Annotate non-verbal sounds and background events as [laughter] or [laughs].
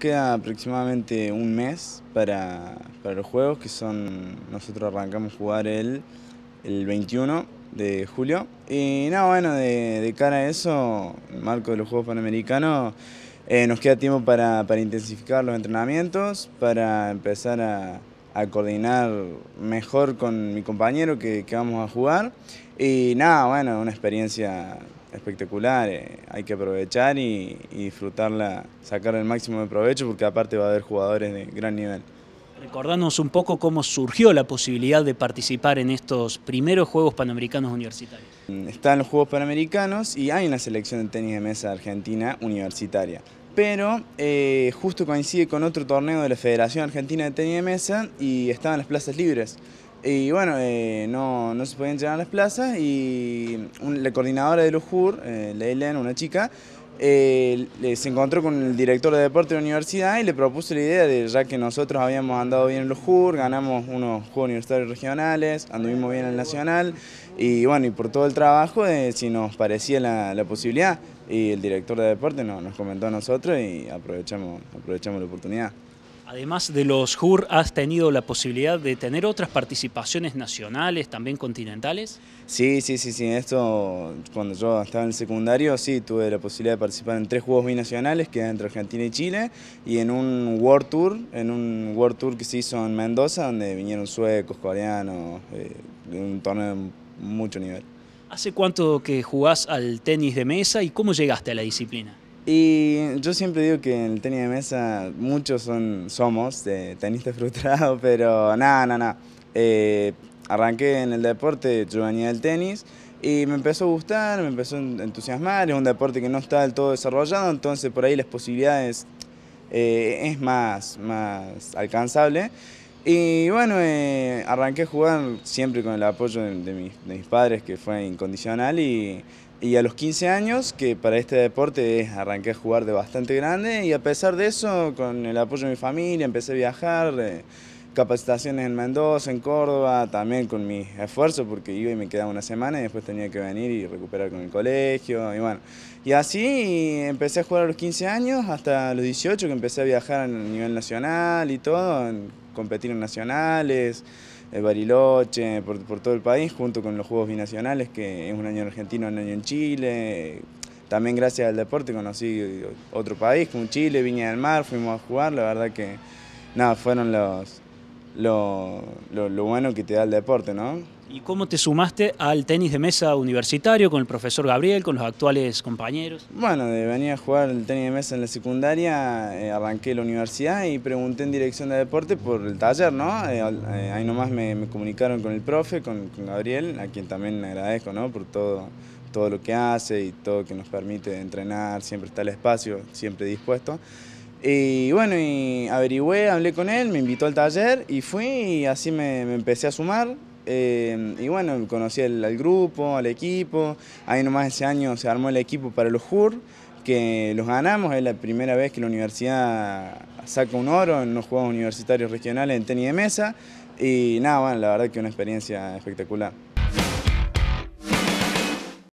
queda aproximadamente un mes para, los juegos, que son, nosotros arrancamos a jugar el, el 21 de julio. Y nada, bueno, de, cara a eso, en el marco de los Juegos Panamericanos, eh, nos queda tiempo para, intensificar los entrenamientos, para empezar a, coordinar mejor con mi compañero que, vamos a jugar. Y nada, bueno, una experiencia espectacular, eh, hay que aprovechar y, disfrutarla, sacar el máximo de provecho porque aparte va a haber jugadores de gran nivel. Recordanos un poco cómo surgió la posibilidad de participar en estos primeros Juegos Panamericanos Universitarios. Mm, están los Juegos Panamericanos y hay una selección de tenis de mesa argentina universitaria pero eh, justo coincide con otro torneo de la Federación Argentina de Tenis de Mesa y estaban las plazas libres. Y bueno, eh, no, se podían llenar las plazas y la coordinadora de Lujur, eh, una chica, eh, se encontró con el director de deporte de la universidad y le propuso la idea de, ya que nosotros habíamos andado bien en Lujur, ganamos unos Juegos Universitarios Regionales, anduvimos bien en el Nacional, y bueno, y por todo el trabajo, eh, si nos parecía la, posibilidad, y el director de deporte nos comentó a nosotros y aprovechamos, aprovechamos la oportunidad. Además de los JUR, ¿has tenido la posibilidad de tener otras participaciones nacionales, también continentales? Sí, sí, sí, sí. Esto, cuando yo estaba en el secundario, sí, tuve la posibilidad de participar en tres juegos binacionales, que era entre Argentina y Chile, y en un World Tour, en un World Tour que se hizo en Mendoza, donde vinieron suecos, coreanos, eh, un torneo de mucho nivel. ¿Hace cuánto que jugás al tenis de mesa y cómo llegaste a la disciplina? Y yo siempre digo que en el tenis de mesa muchos son, somos tenistas [laughs] frustrados, pero nada, nada, nada. arranqué en el deporte, yo venía del tenis y me empezó a gustar, me empezó a entusiasmar, es un deporte que no está del todo desarrollado, entonces por ahí las posibilidades eh, es más, más alcanzable. Y bueno, eh, arranqué a jugar siempre con el apoyo de, de, mis, padres, que fue incondicional, y y a los 15 años, que para este deporte arranqué a jugar de bastante grande, y a pesar de eso, con el apoyo de mi familia, empecé a viajar, eh, capacitaciones en Mendoza, en Córdoba, también con mi esfuerzo, porque iba y me quedaba una semana y después tenía que venir y recuperar con el colegio, y bueno. Y así empecé a jugar a los 15 años, hasta los 18, que empecé a viajar a nivel nacional y todo, competir en nacionales, el Bariloche, por, todo el país, junto con los Juegos Binacionales, que es un año argentino, Argentina, un año en Chile. También gracias al deporte conocí otro país, como Chile, Viña del Mar, fuimos a jugar, la verdad que nada, fueron los, lo bueno que te da el deporte, ¿no? ¿Y cómo te sumaste al tenis de mesa universitario con el profesor Gabriel, con los actuales compañeros? Bueno, de venía a jugar el tenis de mesa en la secundaria, eh, arranqué la universidad y pregunté en dirección de deporte por el taller, ¿no? Eh, eh, ahí nomás me, comunicaron con el profe, con, Gabriel, a quien también agradezco, ¿no? Por todo, todo lo que hace y todo que nos permite entrenar, siempre está el espacio, siempre dispuesto. Y bueno, y averigüé, hablé con él, me invitó al taller y fui y así me, me empecé a sumar eh, y bueno, conocí al, grupo, al equipo. Ahí nomás ese año se armó el equipo para los JUR, que los ganamos. Es la primera vez que la universidad saca un oro en los Juegos Universitarios Regionales en tenis de mesa. Y nada, bueno, la verdad que una experiencia espectacular.